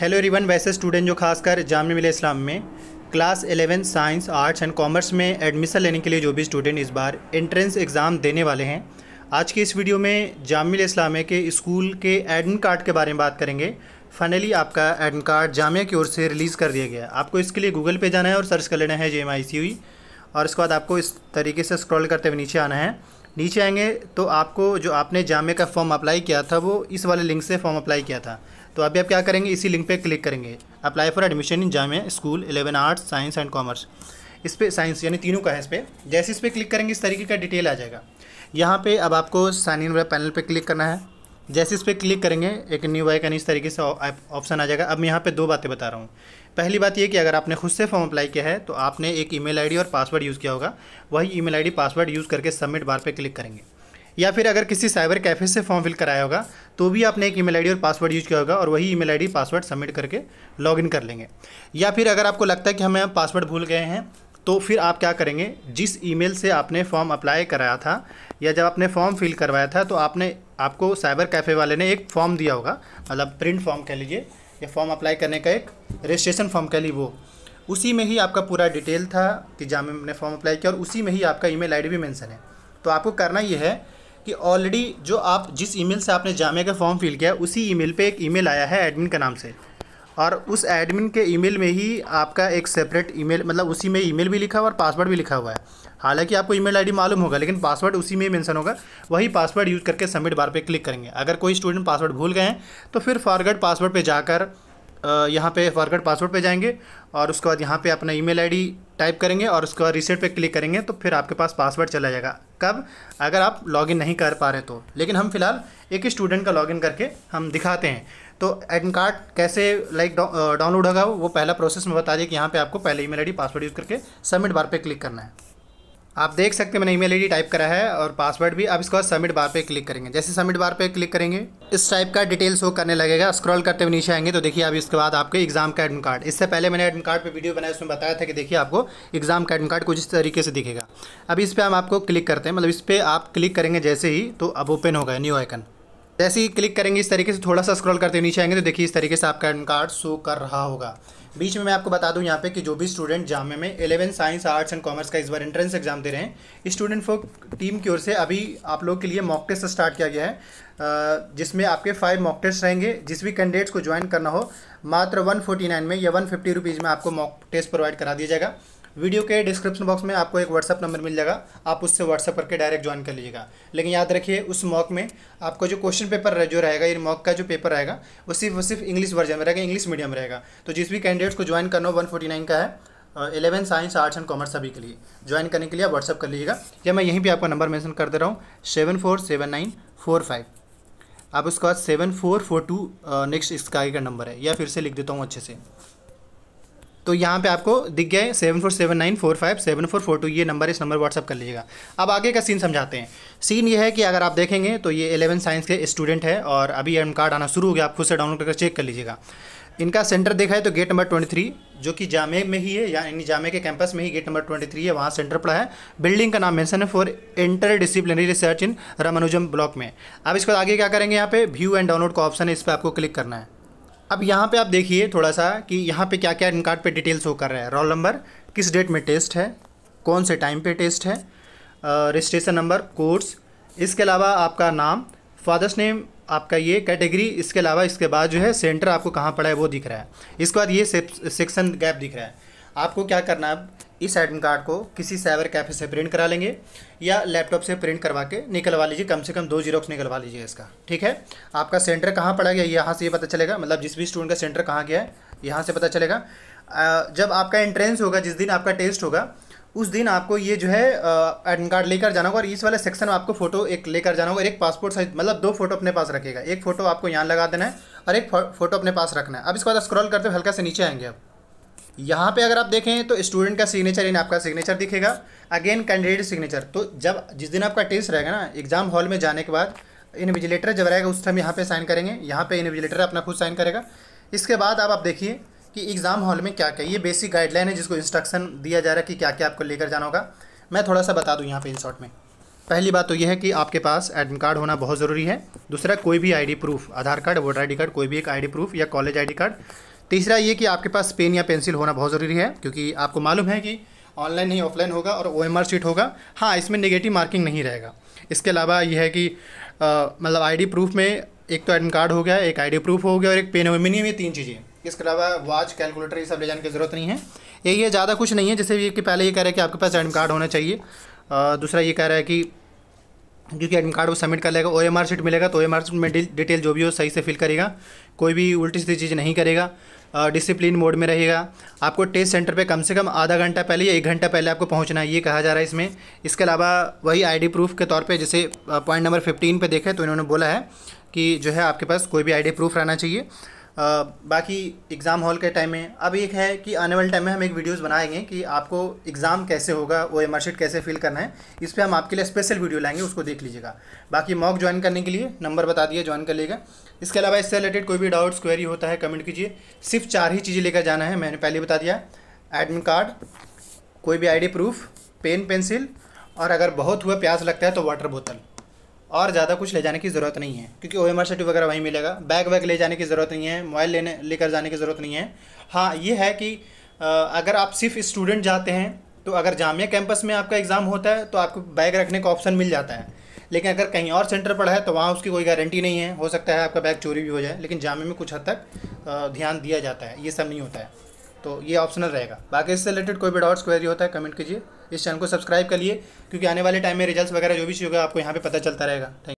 hello everyone वैसे student जो खासकर जाम मिल इस्लाम में class eleven science arts and commerce में एडमिशन लेने के लिए जो भी स्टूडेंट इस बार एंट्रेंस एग्ज़ाम देने वाले हैं आज की इस वीडियो में जाम इस्लाम के स्कूल के एडमिट कार्ड के बारे में बात करेंगे फाइनली आपका एडमिट कार्ड जामिया की ओर से रिलीज़ कर दिया गया आपको इसके लिए गूगल पे जाना है और सर्च कर लेना है जे एम आई सी हुई और इसके बाद आपको इस तरीके से स्क्रॉल करते हुए नीचे आना है नीचे आएंगे तो आपको जो आपने जामे का फॉर्म अप्लाई किया था वो इस वाले लिंक से फॉर्म अप्लाई किया था तो अभी आप क्या करेंगे इसी लिंक पे क्लिक करेंगे apply for admission in Jamia school eleven arts science and commerce इस पर साइंस यानी तीनों का है इस पर जैसे इस पर क्लिक करेंगे इस तरीके का डिटेल आ जाएगा यहाँ पर अब आपको साइन इन वाला पैनल पर क्लिक करना है जैसे इस पर क्लिक करेंगे एक न्यू का इस तरीके से ऑप्शन आ जाएगा अब मैं यहाँ पर दो बातें बता रहा हूँ पहली बात ये कि अगर आपने खुद से फॉर्म अप्लाई किया है तो आपने एक ईमेल आईडी और पासवर्ड यूज़ किया होगा वही ईमेल आईडी पासवर्ड यूज़ करके सबमिट बार पे क्लिक करेंगे या फिर अगर किसी साइबर कैफ़े से फॉर्म फिल कराया होगा तो भी आपने एक ईमेल आईडी और पासवर्ड यूज किया होगा और वही ईमेल आईडी पासवर्ड सबमिट करके लॉगिन कर लेंगे या फिर अगर आपको लगता है कि हमें पासवर्ड भूल गए हैं तो फिर आप क्या करेंगे जिस ईमेल से आपने फॉर्म अप्लाई कराया था या जब आपने फॉर्म फिल करवाया था तो आपने आपको साइबर कैफ़े वाले ने एक फॉर्म दिया होगा मतलब प्रिंट फॉर्म कह लीजिए या फॉर्म अप्लाई करने का एक रजिस्ट्रेशन फॉर्म कह लीजिए वो उसी में ही आपका पूरा डिटेल था कि जहाँ मैंने फॉर्म अप्लाई किया और उसी में ही आपका ईमेल आईडी भी मेंशन है तो आपको करना ये है कि ऑलरेडी जो आप जिस ईमेल से आपने जामिया का फॉर्म फिल किया उसी ईमेल पे एक ईमेल आया है एडमिन का नाम से और उस एडमिन के ईमेल में ही आपका एक सेपरेट ईमेल मतलब उसी में ईमेल भी लिखा हुआ और पासवर्ड भी लिखा हुआ है हालांकि आपको ईमेल आईडी मालूम होगा लेकिन पासवर्ड उसी में ही मेंशन होगा वही पासवर्ड यूज़ करके सबमिट बार पे क्लिक करेंगे अगर कोई स्टूडेंट पासवर्ड भूल गए हैं तो फिर फॉरगर्ड पासवर्ड पर जाकर यहाँ पे फॉरगर्ड पासवर्ड पे जाएंगे और उसके बाद यहाँ पे अपना ईमेल आईडी टाइप करेंगे और उसके बाद रिसेट पे क्लिक करेंगे तो फिर आपके पास पासवर्ड चला जाएगा कब अगर आप लॉगिन नहीं कर पा रहे तो लेकिन हम फिलहाल एक ही स्टूडेंट का लॉगिन करके हम दिखाते हैं तो एडमिट कार्ड कैसे लाइक डाउनलोड uh, होगा वो पहला प्रोसेस में बता दिया कि यहाँ पे आपको पहले ईमेल आईडी पासवर्ड यूज़ करके सबमिट बार पे क्लिक करना है आप देख सकते हैं मैंने ईमेल आईडी टाइप करा है और पासवर्ड भी अब इसके बाद सबमिट बार पे क्लिक करेंगे जैसे सबमिट बार पे क्लिक करेंगे इस टाइप का डिटेल शो करने लगेगा स्क्रॉल करते हुए नीचे आएंगे तो देखिए अब इसके बाद आपके एग्जाम का एडमिट कार्ड इससे पहले मैंने एडमिट कार्ड पर वीडियो बनाया उसमें बताया था कि देखिए आपको एग्जाम का एडमिट कार्ड कुछ इस तरीके से दिखेगा अब इस पर हम आपको क्लिक करते हैं मतलब इस पर आप क्लिक करेंगे जैसे ही तो अब ओपन होगा न्यू आइकन जैसे तो ही क्लिक करेंगे इस तरीके से थोड़ा सा स्क्रॉल करते नीचे आएंगे तो देखिए इस तरीके से आपका एडमिट कार्ड शो कर रहा होगा बीच में मैं आपको बता दूं यहाँ पे कि जो भी स्टूडेंट जामे में eleven science arts and commerce का इस बार एंट्रेंस एग्जाम दे रहे हैं स्टूडेंट फॉर टीम की ओर से अभी आप लोग के लिए मॉक टेस्ट स्टार्ट किया गया है जिसमें आपके फाइव मॉक टेस्ट रहेंगे जिस भी कैंडिडेट्स को ज्वाइन करना हो मात्र वन नाइन में या वन फिफ्टी रुपीज़ में आपको मॉक टेस्ट प्रोवाइड करा दिया जाएगा वीडियो के डिस्क्रिप्शन बॉक्स में आपको एक व्हाट्सअप नंबर मिल जाएगा आप उससे व्हाट्सअप करके डायरेक्ट ज्वाइन कर लीजिएगा लेकिन याद रखिए उस मॉक में आपका जो क्वेश्चन पेपर जो रहेगा ये मॉक का जो पेपर रहेगा वो सिर्फ वो सिर्फ इंग्लिश वर्जन में रहेगा इंग्लिश मीडियम रहेगा तो जिस भी कैंडिडेट्स को ज्वाइन करना हो वन का है eleven science arts and commerce सभी के लिए ज्वाइन करने के लिए आप व्हाट्सअप कर लीजिएगा या मैं यहीं पर आपका नंबर मैंसन कर दे रहा हूँ seven four seven nine four five आप उसके बाद seven four four two next इसका आगे का नंबर है या फिर से लिख देता हूँ अच्छे से तो यहाँ पे आपको दिख गया seven four seven nine four five seven four four two ये नंबर इस नंबर व्हाट्सअप कर लीजिएगा अब आगे का सीन समझाते हैं सीन ये है कि अगर आप देखेंगे तो ये एलेवन साइंस के स्टूडेंट है और अभी एम कार्ड आना शुरू हो गया आप खुद से डाउनलोड करके चेक कर लीजिएगा इनका सेंटर देखा है तो गेट नंबर ट्वेंटी थ्री जो कि जामे में ही है यानी जामे के कैंपस में ही गेट नंबर ट्वेंटी थ्री है वहाँ सेंटर पड़ा है बिल्डिंग का नाम मैंसन है for interdisciplinary research in Ramanujam block में अब इसके बाद आगे क्या करेंगे यहाँ पे व्यू एंड डाउनलोड का ऑप्शन है इस पर आपको क्लिक करना है अब यहाँ पे आप देखिए थोड़ा सा कि यहाँ पे क्या क्या इन कार्ड पर डिटेल्स हो कर रहा है रोल नंबर किस डेट में टेस्ट है कौन से टाइम पे टेस्ट है रजिस्ट्रेशन नंबर कोर्स इसके अलावा आपका नाम फादर्स नेम आपका ये कैटेगरी इसके अलावा इसके बाद जो है सेंटर आपको कहाँ पड़ा है वो दिख रहा है इसके बाद ये सेक्शन गैप दिख रहा है आपको क्या करना है इस एडमिट कार्ड को किसी साइबर कैफ़े से प्रिंट करा लेंगे या लैपटॉप से प्रिंट करवा के निकलवा लीजिए कम से कम दो जीरोक्स निकलवा लीजिए इसका ठीक है आपका सेंटर कहाँ पड़ा गया यहाँ से ये यह पता चलेगा मतलब जिस भी स्टूडेंट का सेंटर कहाँ गया है यहाँ से पता चलेगा जब आपका एंट्रेंस होगा जिस दिन आपका टेस्ट होगा उस दिन आपको ये जो है एडमिट कार्ड लेकर जाना होगा और इस वाले सेक्शन में आपको फोटो एक लेकर जाना होगा और एक पासपोर्ट साइज मतलब दो फोटो अपने पास रखेगा एक फोटो आपको यहाँ लगा देना है और एक फोटो अपने पास रखना है अब इसके बाद स्क्रॉल करते हुए हल्का से नीचे आएंगे आप यहाँ पे अगर आप देखें तो स्टूडेंट का सिग्नेचर इन आपका सिग्नेचर दिखेगा अगेन कैंडिडेट सिग्नेचर तो जब जिस दिन आपका टेस्ट रहेगा ना एग्जाम हॉल में जाने के बाद इन्विजिलेटर जब रहेगा उस टाइम यहाँ पे साइन करेंगे यहाँ पे इन्विजिलेटर अपना खुद साइन करेगा इसके बाद आप आप देखिए कि एग्ज़ाम हॉल में क्या क्या ये बेसिक गाइडलाइन है जिसको इंस्ट्रक्शन दिया जा रहा है कि क्या क्या आपको लेकर जाना होगा मैं थोड़ा सा बता दूँ यहाँ पर इन शॉर्ट में पहली बात तो यह है कि आपके पास एडमिट कार्ड होना बहुत ज़रूरी है दूसरा कोई भी ID proof Aadhaar card voter ID card कोई भी एक आईडी प्रूफ या कॉलेज आईडी कार्ड तीसरा ये कि आपके पास पेन या पेंसिल होना बहुत ज़रूरी है क्योंकि आपको मालूम है कि ऑनलाइन नहीं ऑफलाइन होगा और ओ एम शीट होगा हाँ इसमें नेगेटिव मार्किंग नहीं रहेगा इसके अलावा यह है कि मतलब आईडी प्रूफ में एक तो एडमिट कार्ड हो गया एक आईडी प्रूफ हो गया और एक पेन हो गया मिनिमम ये तीन चीज़ें इसके अलावा वॉच कैलकुलेटर ये सब ले जाने की ज़रूरत नहीं है ये ये ज़्यादा कुछ नहीं है जैसे कि पहले ये कह रहा है कि आपके पास एडमिट कार्ड होना चाहिए दूसरा ये कह रहा है कि क्योंकि एडमिट कार्ड वो सबमिट कर लेगा ओ एम आर सीट मिलेगा तो ओ एम आर सीट में डिटेल जो भी हो सही से फिल करेगा कोई भी उल्टी सीधी चीज़ नहीं करेगा डिसिप्लिन मोड में रहेगा आपको टेस्ट सेंटर पे कम से कम आधा घंटा पहले या एक घंटा पहले आपको पहुंचना है ये कहा जा रहा है इसमें इसके अलावा वही आईडी प्रूफ के तौर पे जैसे पॉइंट नंबर फिफ्टीन पे देखा है तो इन्होंने बोला है कि जो है आपके पास कोई भी आईडी प्रूफ रहना चाहिए बाकी एग्ज़ाम हॉल के टाइम में अब एक है कि आने वाले टाइम में हम एक वीडियोस बनाएंगे कि आपको एग्ज़ाम कैसे होगा वो एम कैसे फिल करना है इस पर हम आपके लिए स्पेशल वीडियो लाएंगे उसको देख लीजिएगा बाकी मॉक ज्वाइन करने के लिए नंबर बता दिए ज्वाइन कर लेगा इसके अलावा इससे रिलेटेड कोई भी डाउट्स क्वेरी होता है कमेंट कीजिए सिर्फ चार ही चीज़ें लेकर जाना है मैंने पहले बता दिया एडमिट कार्ड कोई भी आई प्रूफ पेन पेंसिल और अगर बहुत हुआ प्यास लगता है तो वाटर बोतल और ज़्यादा कुछ ले जाने की ज़रूरत नहीं है क्योंकि ओ एम वगैरह वहीं मिलेगा बैग वैग ले जाने की ज़रूरत नहीं है मोबाइल लेने लेकर जाने की ज़रूरत नहीं है हाँ ये है कि अगर आप सिर्फ स्टूडेंट जाते हैं तो अगर जामिया कैंपस में आपका एग्ज़ाम होता है तो आपको बैग रखने का ऑप्शन मिल जाता है लेकिन अगर कहीं और सेंटर पर है तो वहाँ उसकी कोई गारंटी नहीं है हो सकता है आपका बैग चोरी भी हो जाए लेकिन जामे में कुछ हद तक ध्यान दिया जाता है ये सब नहीं होता है तो ये ऑप्शनल रहेगा बाकी इससे रिलेटेड कोई भी डाउट्स क्वेरी होता है कमेंट कीजिए इस चैनल को सब्सक्राइब करिए क्योंकि आने वाले टाइम में रिजल्ट्स वगैरह जो भी चीज़ होगा आपको यहाँ पे पता चलता रहेगा थैंक